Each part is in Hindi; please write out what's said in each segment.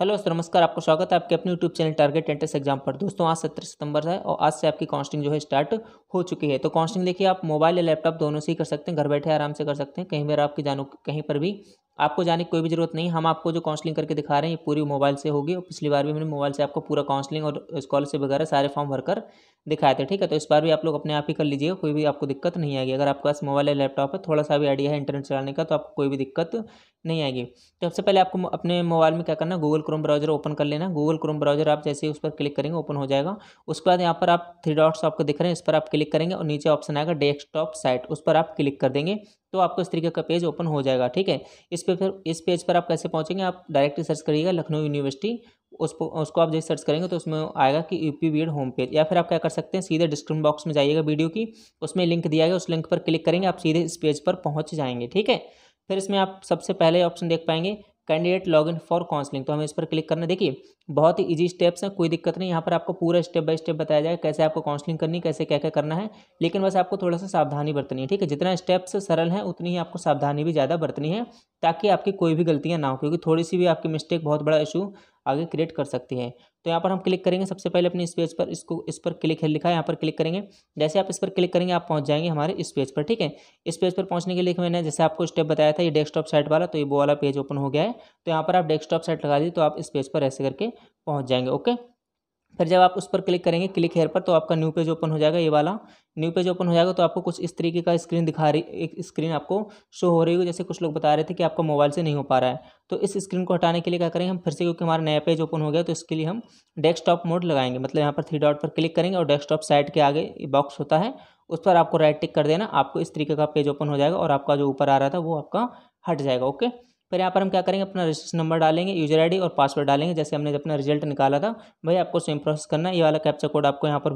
हेलो सर नमस्कार आपका स्वागत है आपके अपने YouTube channel target entrance exam पर दोस्तों आज सत्रह सितंबर है और आज से आपकी काउंसलिंग जो है स्टार्ट हो चुकी है तो काउंसलिंग देखिए आप मोबाइल या लैपटॉप दोनों से ही कर सकते हैं घर बैठे आराम से कर सकते हैं कहीं पर आपकी जानो कहीं पर भी आपको जाने की कोई भी ज़रूरत नहीं हम आपको जो काउंसलिंग करके दिखा रहे हैं ये पूरी मोबाइल से होगी और पिछली बार भी हमने मोबाइल से आपको पूरा काउंसलिंग और स्कॉलरशिप वगैरह सारे फॉर्म भरकर दिखाए थे ठीक है तो इस बार भी आप लोग अपने आप ही कर लीजिएगा कोई भी आपको दिक्कत नहीं आएगी अगर आपके पास मोबाइल या लैपटॉप है थोड़ा सा भी आइडिया है इंटरनेट चलाने का तो आपको कोई भी दिक्कत नहीं आएगी तो सबसे पहले आपको अपने मोबाइल में क्या करना गूगल क्रोम ब्राउजर ओपन कर लेना गूगल क्रोम ब्राउजर आप जैसे ही उस पर क्लिक करेंगे ओपन हो जाएगा उसके बाद यहाँ पर आप थ्री डॉट्स आपको दिख रहे हैं इस पर आप क्लिक करेंगे और नीचे ऑप्शन आएगा डेस्कटॉप साइट उस पर आप क्लिक कर देंगे तो आपको इस तरीके का पेज ओपन हो जाएगा ठीक है इस पे फिर इस पेज पर आप कैसे पहुँचेंगे आप डायरेक्टली सर्च करिएगा लखनऊ यूनिवर्सिटी उसको उसको आप जैसे सर्च करेंगे तो उसमें आएगा कि U P B Ed home page या फिर आप क्या कर सकते हैं सीधे डिस्क्रिप्शन बॉक्स में जाइएगा वीडियो की उसमें लिंक दिया गया उस लिंक पर क्लिक करेंगे आप सीधे इस पेज पर पहुँच जाएंगे ठीक है फिर इसमें आप सबसे पहले ऑप्शन देख पाएंगे candidate log in for counselling तो हमें इस पर क्लिक करना देखिए बहुत ही ईजी स्टेप्स हैं कोई दिक्कत नहीं यहाँ पर आपको पूरा स्टेप बाय स्टेप बताया जाएगा कैसे आपको काउंसलिंग करनी कैसे क्या क्या करना है लेकिन बस आपको थोड़ा सा सावधानी बरतनी है ठीक है जितना स्टेप्स सरल है उतनी ही आपको सावधानी भी ज़्यादा बरतनी है ताकि आपकी कोई भी गलतियाँ ना हो क्योंकि थोड़ी सी भी आपकी मिस्टेक बहुत बड़ा इशू आगे क्रिएट कर सकते हैं तो यहाँ पर हम क्लिक करेंगे सबसे पहले अपने इस पेज पर इसको इस पर क्लिक है लिखा है यहाँ पर क्लिक करेंगे जैसे आप इस पर क्लिक करेंगे आप पहुँच जाएंगे हमारे इस पेज पर ठीक है इस पेज पर पहुँचने के लिए मैंने जैसे आपको स्टेप बताया था ये डेस्कटॉप साइट वाला तो ये वो वाला पेज ओपन हो गया है तो यहाँ पर आप डेस्कटॉप साइट लगा दी तो आप इस पेज पर ऐसे करके पहुँच जाएंगे ओके फिर जब आप उस पर क्लिक करेंगे क्लिक हेयर पर तो आपका न्यू पेज ओपन हो जाएगा ये वाला न्यू पेज ओपन हो जाएगा तो आपको कुछ इस तरीके का स्क्रीन दिखा रही एक स्क्रीन आपको शो हो रही हो जैसे कुछ लोग बता रहे थे कि आपका मोबाइल से नहीं हो पा रहा है तो इस स्क्रीन को हटाने के लिए क्या करेंगे हम फिर से क्योंकि हमारा नया पेज ओपन हो गया तो इसके लिए हम डेस्कटॉप मोड लगाएंगे मतलब यहाँ पर थ्री डॉट पर क्लिक करेंगे और डेस्कटॉप साइड के आगे बॉक्स होता है उस पर आपको राइट टिक कर देना आपको इस तरीके का पेज ओपन हो जाएगा और आपका जो ऊपर आ रहा था वो आपका हट जाएगा ओके फिर यहाँ पर हम क्या करेंगे अपना रजिस्ट्रेशन नंबर डालेंगे यूजर आईडी और पासवर्ड डालेंगे जैसे हमने अपना रिजल्ट निकाला था भाई आपको सेम प्रोसेस करना है ये वाला कैप्चा कोड आपको यहाँ पर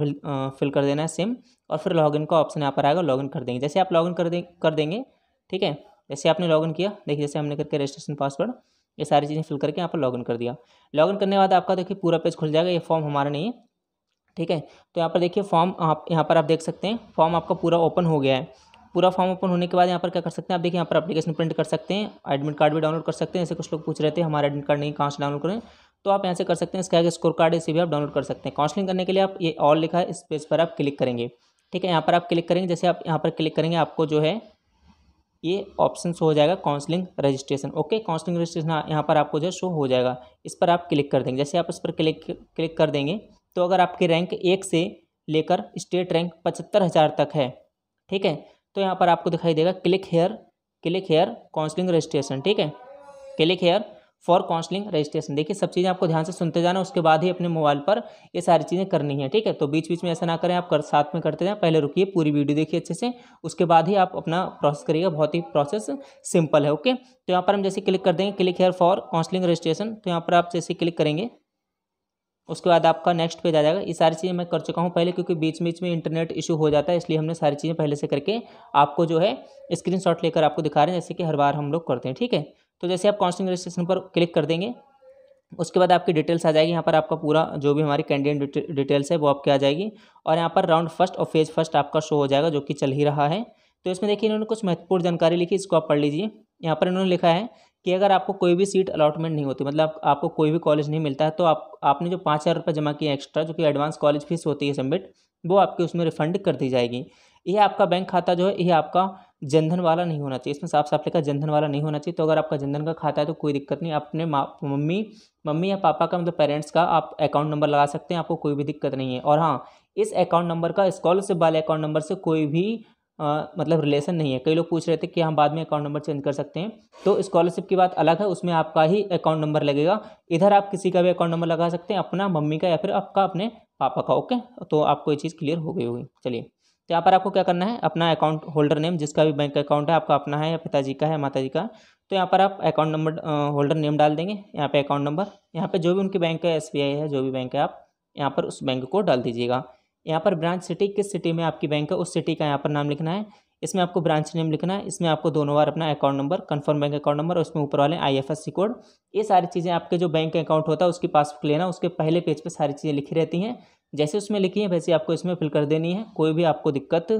फिल कर देना है सेम और फिर लॉगिन का ऑप्शन यहाँ पर आएगा लॉगिन कर देंगे जैसे आप लॉगिन कर दें कर देंगे ठीक है जैसे आपने लॉगिन किया देखिए जैसे हमने करके रजिस्ट्रेशन पासवर्ड ये सारी चीज़ें फिल करके यहाँ पर लॉगिन कर दिया लॉगिन करने के बाद आपका देखिए पूरा पेज खुल जाएगा ये फॉर्म हमारा नहीं है ठीक है तो यहाँ पर देखिए फॉर्म आप यहाँ पर आप देख सकते हैं फॉर्म आपका पूरा ओपन हो गया है पूरा फॉर्म ओपन होने के बाद यहाँ पर क्या कर सकते हैं आप देखिए यहाँ पर अपलीकेशन प्रिंट कर सकते हैं एडमिट कार्ड भी डाउनलोड कर सकते हैं ऐसे कुछ लोग पूछ रहे थे हमारा एडमिट कार्ड नहीं कहाँ से डाउनलोड करें तो आप यहाँ से कर सकते हैं इसका स्कोर कार्ड इसे भी आप डाउनलोड कर सकते हैं काउंसलिंग करने के लिए आप ये ऑल लिखा है इस पेज पर आप क्लिक करेंगे ठीक है यहाँ पर आप क्लिक करेंगे जैसे आप यहाँ पर क्लिक करेंगे आपको जो है ये ऑप्शन शो हो जाएगा counselling registration okay counselling registration यहाँ पर आपको जो शो हो जाएगा इस पर आप क्लिक कर देंगे जैसे आप इस पर क्लिक क्लिक कर देंगे तो अगर आपकी रैंक एक से लेकर स्टेट रैंक पचहत्तर हज़ार तक है ठीक है तो यहाँ पर आपको दिखाई देगा click here click here counselling registration ठीक है click here for counselling registration देखिए सब चीज़ें आपको ध्यान से सुनते जाना उसके बाद ही अपने मोबाइल पर ये सारी चीज़ें करनी है ठीक है तो बीच बीच में ऐसा ना करें आप कर साथ में करते जाएँ पहले रुकिए पूरी वीडियो देखिए अच्छे से उसके बाद ही आप अपना प्रोसेस करिएगा बहुत ही प्रोसेस सिंपल है ओके तो यहाँ पर हम जैसे क्लिक कर देंगे click here for counselling registration तो यहाँ पर आप जैसे क्लिक करेंगे उसके बाद आपका नेक्स्ट पेज आ जाएगा ये सारी चीज़ें मैं कर चुका हूँ पहले क्योंकि बीच बीच में इंटरनेट इशू हो जाता है इसलिए हमने सारी चीज़ें पहले से करके आपको जो है शॉट लेकर आपको दिखा रहे हैं जैसे कि हर बार हम लोग करते हैं ठीक है तो जैसे आप काउंसिलिंग रजिस्ट्रेशन पर क्लिक कर देंगे उसके बाद आपकी डिटेल्स आ जाएगी यहाँ पर आपका पूरा जो भी हमारी कैंडिडेट डिटेल्स है वो आपकी आ जाएगी और यहाँ पर राउंड फर्स्ट और फेज फर्स्ट आपका शो हो जाएगा जो कि चल ही रहा है तो इसमें देखिए इन्होंने कुछ महत्वपूर्ण जानकारी लिखी इसको आप पढ़ लीजिए यहाँ पर इन्होंने लिखा है कि अगर आपको कोई भी सीट अलॉटमेंट नहीं होती मतलब आपको कोई भी कॉलेज नहीं मिलता है तो आप आपने जो पाँच हज़ार रुपये जमा किए एक्स्ट्रा जो कि एडवांस कॉलेज फीस होती है सबमिट वो आपके उसमें रिफंड कर दी जाएगी ये आपका बैंक खाता जो है ये आपका जनधन वाला नहीं होना चाहिए इसमें साफ साफ लिखा जनधन वाला नहीं होना चाहिए तो अगर आपका जनधन का खाता है तो कोई दिक्कत नहीं अपने मम्मी मम्मी या पापा का मतलब पेरेंट्स का आप अकाउंट नंबर लगा सकते हैं आपको कोई भी दिक्कत नहीं है और हाँ इस अकाउंट नंबर का स्कॉलरशिप वाले अकाउंट नंबर से कोई भी आ, मतलब रिलेशन नहीं है कई लोग पूछ रहे थे कि हम बाद में अकाउंट नंबर चेंज कर सकते हैं तो स्कॉलरशिप की बात अलग है उसमें आपका ही अकाउंट नंबर लगेगा इधर आप किसी का भी अकाउंट नंबर लगा सकते हैं अपना मम्मी का या फिर आपका अपने पापा का ओके तो आपको ये चीज़ क्लियर हो गई होगी चलिए तो यहाँ पर आपको क्या करना है अपना अकाउंट होल्डर नेम जिसका भी बैंक अकाउंट है आपका अपना है या पिताजी का है माता जी का तो यहाँ पर आप अकाउंट नंबर होल्डर नेम डाल देंगे यहाँ पे अकाउंट नंबर यहाँ पे जो भी उनके बैंक है एस है जो भी बैंक है आप यहाँ पर उस बैंक को डाल दीजिएगा यहाँ पर ब्रांच सिटी किस सिटी में आपकी बैंक है उस सिटी का यहाँ पर नाम लिखना है इसमें आपको ब्रांच नेम लिखना है इसमें आपको दोनों बार अपना account number confirm bank account number और उसमें ऊपर वाले आईएफएससी कोड ये सारी चीज़ें आपके जो बैंक अकाउंट होता है उसकी पासबुक लेना उसके पहले पेज पे सारी चीज़ें लिखी रहती हैं जैसे उसमें लिखी है वैसे आपको इसमें फिल कर देनी है कोई भी आपको दिक्कत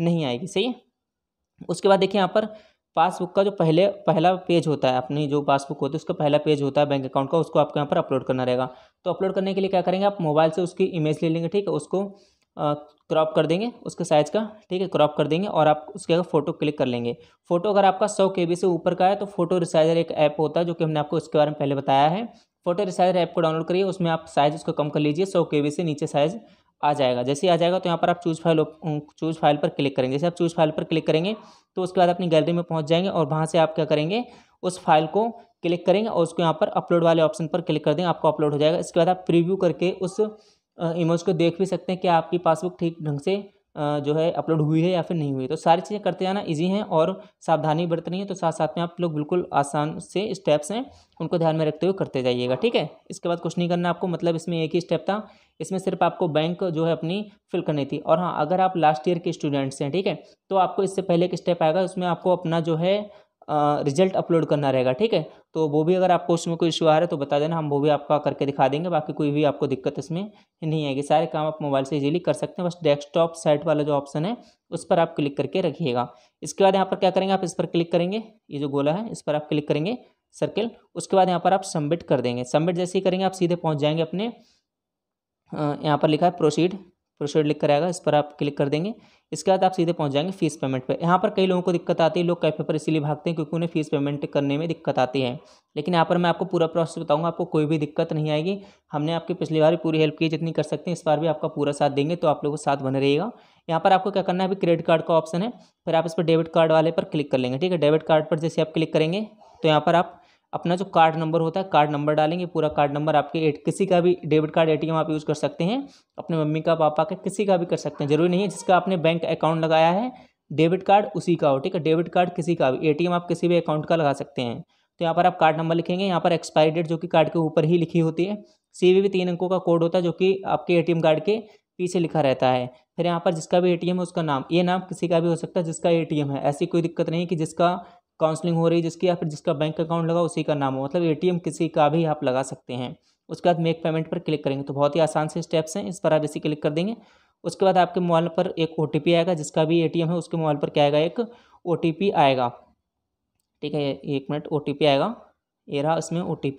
नहीं आएगी सही उसके बाद देखिए यहाँ पर पासबुक का जो पहले पहला पेज होता है अपनी जो पासबुक होती है उसका पहला पेज होता है बैंक अकाउंट का उसको आपके यहाँ पर अपलोड करना रहेगा तो अपलोड करने के लिए क्या करेंगे आप मोबाइल से उसकी इमेज ले लेंगे ठीक है उसको क्रॉप कर देंगे उसके साइज़ का ठीक है क्रॉप कर देंगे और आप उसके अगर फ़ोटो क्लिक कर लेंगे फ़ोटो अगर आपका सौ के से ऊपर का है तो फोटो रिसाइजर एक ऐप होता है जो कि हमने आपको इसके बारे में पहले बताया है फोटो रिसाइजर ऐप को डाउनलोड करिए उसमें आप साइज़ उसको कम कर लीजिए सौ के से नीचे साइज़ आ जाएगा जैसे ही आ जाएगा तो यहाँ पर आप चूज फाइल चूज फाइल पर क्लिक करेंगे जैसे आप चूज फाइल पर क्लिक करेंगे तो उसके बाद अपनी गैलरी में पहुँच जाएंगे और वहाँ से आप क्या करेंगे उस फाइल को क्लिक करेंगे और उसको यहाँ पर अपलोड वाले ऑप्शन पर क्लिक कर देंगे आपको अपलोड हो जाएगा इसके बाद आप प्रीव्यू करके उस इमेज को देख भी सकते हैं कि आपकी पासबुक ठीक ढंग से जो है अपलोड हुई है या फिर नहीं हुई तो सारी चीज़ें करते जाना ईजी हैं और सावधानी बरतनी है तो साथ साथ में आप लोग बिल्कुल आसान से स्टेप्स हैं उनको ध्यान में रखते हुए करते जाइएगा ठीक है इसके बाद कुछ नहीं करना आपको मतलब इसमें एक ही स्टेप था इसमें सिर्फ आपको बैंक जो है अपनी फिल करनी थी और हाँ अगर आप लास्ट ईयर के स्टूडेंट्स हैं ठीक है तो आपको इससे पहले एक स्टेप आएगा उसमें आपको अपना जो है रिजल्ट अपलोड करना रहेगा ठीक है तो वो भी अगर आपको उसमें कोई इशू आ रहा है तो बता देना हम वो भी आपका करके दिखा देंगे बाकी कोई भी आपको दिक्कत इसमें नहीं आएगी सारे काम आप मोबाइल से इजीली कर सकते हैं बस डेस्कटॉप साइट वाला जो ऑप्शन है उस पर आप क्लिक करके रखिएगा इसके बाद यहाँ पर क्या करेंगे आप इस पर क्लिक करेंगे ये जो गोला है इस पर आप क्लिक करेंगे सर्किल उसके बाद यहाँ पर आप सबमिट कर देंगे सबमिट जैसे ही करेंगे आप सीधे पहुँच जाएंगे अपने यहाँ पर लिखा है प्रोसीड प्रोसीड लिख कर आएगा इस पर आप क्लिक कर देंगे इसके बाद आप सीधे पहुंच जाएंगे फीस पेमेंट पे यहाँ पर कई लोगों को दिक्कत आती है लोग कैफे पर इसीलिए भागते हैं क्योंकि उन्हें फीस पेमेंट करने में दिक्कत आती है लेकिन यहाँ पर मैं आपको पूरा प्रोसेस बताऊँगा आपको कोई भी दिक्कत नहीं आएगी हमने आपकी पिछली बार पूरी हेल्प की जितनी कर सकते हैं इस बार भी आपका पूरा साथ देंगे तो आप लोगों को साथ बने रहिएगा यहाँ पर आपको क्या करना है अभी क्रेडिट कार्ड का ऑप्शन है फिर आप इस पर डेबिट कार्ड वाले पर क्लिक कर लेंगे ठीक है डेबिट कार्ड पर जैसे आप क्लिक करेंगे तो यहाँ पर आप अपना जो कार्ड नंबर होता है कार्ड नंबर डालेंगे पूरा कार्ड नंबर आपके एट किसी का भी डेबिट कार्ड एटीएम आप यूज़ कर सकते हैं अपने मम्मी का पापा का किसी का भी कर सकते हैं जरूरी नहीं है जिसका आपने बैंक अकाउंट लगाया है डेबिट कार्ड उसी का हो ठीक है डेबिट कार्ड किसी का भी एटीएम आप किसी भी अकाउंट का लगा सकते हैं तो यहाँ पर आप कार्ड नंबर लिखेंगे यहाँ पर एक्सपायरी डेट जो कि कार्ड के ऊपर ही लिखी होती है सी भी तीन अंकों का कोड होता है जो कि आपके ए कार्ड के पीछे लिखा रहता है फिर यहाँ पर जिसका भी एटीएम है उसका नाम ये नाम किसी का भी हो सकता है जिसका एटीएम है ऐसी कोई दिक्कत नहीं कि जिसका काउंसलिंग हो रही जिसकी या फिर जिसका बैंक अकाउंट लगा उसी का नाम हो मतलब ए किसी का भी आप लगा सकते हैं उसके बाद मेक पेमेंट पर क्लिक करेंगे तो बहुत ही आसान से स्टेप्स हैं इस पर आप इसी क्लिक कर देंगे उसके बाद आपके मोबाइल पर एक ओ आएगा जिसका भी ए है उसके मोबाइल पर क्या आएगा एक ओ आएगा ठीक है एक मिनट ओ आएगा ये रहा उसमें ओ टी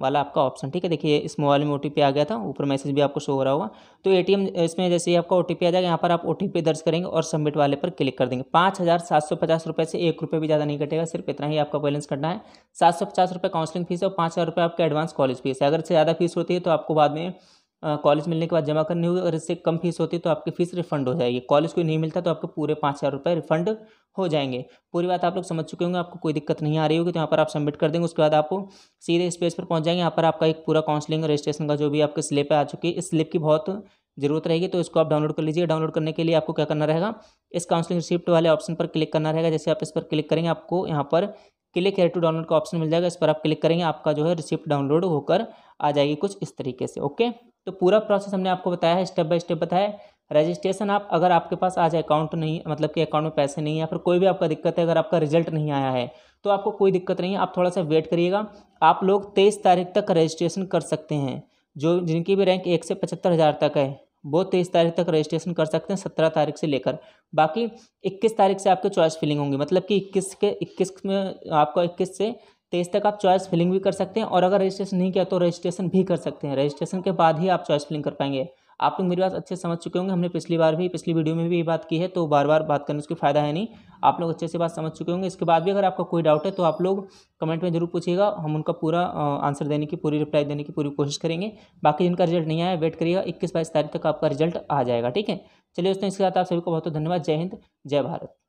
वाला आपका ऑप्शन ठीक है देखिए इस मोबाइल में ओ आ गया था ऊपर मैसेज भी आपको शो हो रहा होगा तो एटीएम इसमें जैसे ही आपका ओ आ जाएगा यहाँ पर आप ओ दर्ज करेंगे और सबमिट वाले पर क्लिक कर देंगे पाँच हज़ार सात सौ पचास रुपये से एक रुपये भी ज़्यादा नहीं कटेगा सिर्फ इतना ही आपका बैलेंस कटना है सात सौ पचास रुपये काउंसलिंग फीस और पाँच हज़ार रुपये आपका एडवांस कॉलेज फीस है अगर से ज़्यादा फीस होती है तो आपको बाद में कॉलेज मिलने के बाद जमा करनी होगी अगर इससे कम फीस होती है तो आपकी फ़ीस रिफंड हो जाएगी कॉलेज को नहीं मिलता तो आपके पूरे पाँच हज़ार रुपये रिफंड हो जाएंगे पूरी बात आप लोग समझ चुके होंगे आपको कोई दिक्कत नहीं आ रही होगी तो यहाँ पर आप सबमिट कर देंगे उसके बाद आप सीधे इस पेज पर पहुँच जाएंगे यहाँ पर आपका एक पूरा काउंसलिंग रजिस्ट्रेशन का जो भी आपके स्लिप आ चुकी है इस स्लिप की बहुत जरूरत रहेगी तो इसको आप डाउनलोड कर लीजिए डाउनलोड करने के लिए आपको क्या करना रहेगा इस काउंसलिंग रिसिप्ट वाले ऑप्शन पर क्लिक करना रहेगा जैसे आप इस पर क्लिक करेंगे आपको यहाँ पर क्लिक हेयर टू डाउनलोड का ऑप्शन मिल जाएगा इस पर आप क्लिक करेंगे आपका जो है रिसिप्ट डाउनलोड होकर आ जाएगी कुछ इस तरीके से ओके तो पूरा प्रोसेस हमने आपको बताया है स्टेप बाय स्टेप बताया रजिस्ट्रेशन आप अगर आपके पास आज अकाउंट नहीं मतलब कि अकाउंट में पैसे नहीं है फिर कोई भी आपका दिक्कत है अगर आपका रिजल्ट नहीं आया है तो आपको कोई दिक्कत नहीं है आप थोड़ा सा वेट करिएगा आप लोग तेईस तारीख तक रजिस्ट्रेशन कर सकते हैं जो जिनकी भी रैंक एक से पचहत्तर हज़ार तक है वो तेईस तारीख तक रजिस्ट्रेशन कर सकते हैं सत्रह तारीख से लेकर बाकी इक्कीस तारीख से आपके चॉइस फिलिंग होंगी मतलब कि इक्कीस के इक्कीस में आपको इक्कीस से तो इस तक आप चॉइस फिलिंग भी कर सकते हैं और अगर रजिस्ट्रेशन नहीं किया तो रजिस्ट्रेशन भी कर सकते हैं रजिस्ट्रेशन के बाद ही आप चॉइस फिलिंग कर पाएंगे आप लोग मेरी बात अच्छे समझ चुके होंगे हमने पिछली बार भी पिछली वीडियो में भी ये बात की है तो बार बार बात करने उसकी फ़ायदा है नहीं आप लोग अच्छे से बात समझ चुके होंगे इसके बाद भी अगर आपका कोई डाउट है तो आप लोग कमेंट में जरूर पूछिएगा हम उनका पूरा आंसर देने की पूरी रिप्लाई देने की पूरी कोशिश करेंगे बाकी जिनका रिजल्ट नहीं आया वेट करिएगा इक्कीस बाईस तारीख तक आपका रिजल्ट आ जाएगा ठीक है चलिए दोस्तों इसके साथ आप सभी को बहुत बहुत धन्यवाद जय हिंद जय भारत